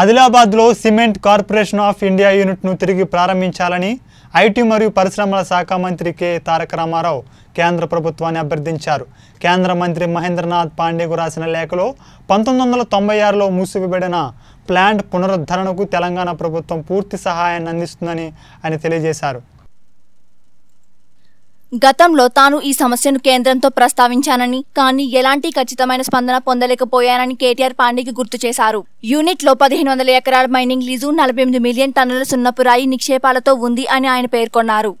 ఆదిలాబాద్లో cement corporation of India యూనిట్ను తిరిగి ప్రారంభించాలని ఐటీ మరియు పరిశ్రమల శాఖ మంత్రి కె తారక రామారావు కేంద్ర ప్రభుత్వాన్ని అభ్యర్థించారు కేంద్ర మంత్రి మహేంద్రనాథ్ పాండేకు రాసిన లేఖలో పంతొమ్మిది వందల తొంభై ఆరులో మూసివేయబడిన ప్లాంట్ పునరుద్ధరణకు తెలంగాణ ప్రభుత్వం పూర్తి సహాయాన్ని అందిస్తుందని ఆయన తెలియజేశారు గతంలో తాను ఈ సమస్యను కేంద్రంతో ప్రస్తావించానని కానీ ఎలాంటి ఖచ్చితమైన స్పందన పొందలేకపోయానని కేటీఆర్ పాండేకి గుర్తు చేశారు యూనిట్లో పదిహేను వందల ఎకరాల మైనింగ్ లీజు నలభై ఎనిమిది మిలియన్ టన్నుల సున్నపురాయి నిక్షేపాలతో ఉంది అని ఆయన పేర్కొన్నారు